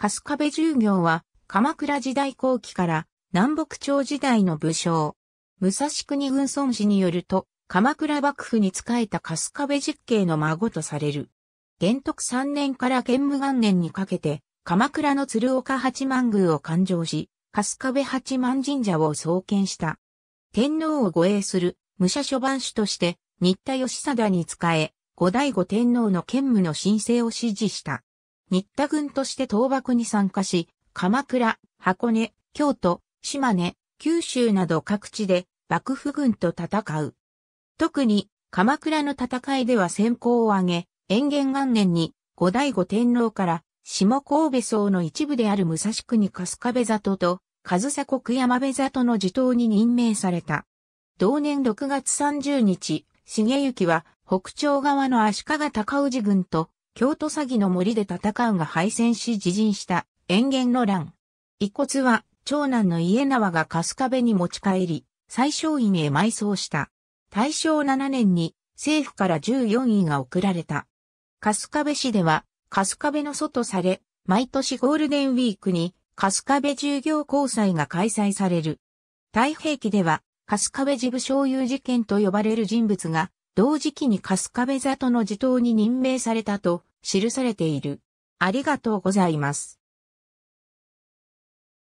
春日部従業は、鎌倉時代後期から南北朝時代の武将。武蔵国軍孫氏によると、鎌倉幕府に仕えた春日部実刑の孫とされる。元徳3年から建武元年にかけて、鎌倉の鶴岡八幡宮を勘定し、春日部八幡神社を創建した。天皇を護衛する武者諸番主として、新田義貞に仕え、後醍醐天皇の兼務の申請を指示した。新田軍として倒幕に参加し、鎌倉、箱根、京都、島根、九州など各地で幕府軍と戦う。特に鎌倉の戦いでは先行を挙げ、延元元年に後醍醐天皇から下神戸層の一部である武蔵国春日部里と和総国山部里の地頭に任命された。同年6月30日、重行は北朝側の足利高氏軍と京都詐欺の森で戦うが敗戦し自陣した、延元の乱。遺骨は、長男の家縄が春日部に持ち帰り、最小院へ埋葬した。大正7年に、政府から14位が贈られた。春日部市では、春日部の祖とされ、毎年ゴールデンウィークに、春日部従業交際が開催される。太平記では、春日部事務所有事件と呼ばれる人物が、同時期に春日部里の地頭に任命されたと記されている。ありがとうございます。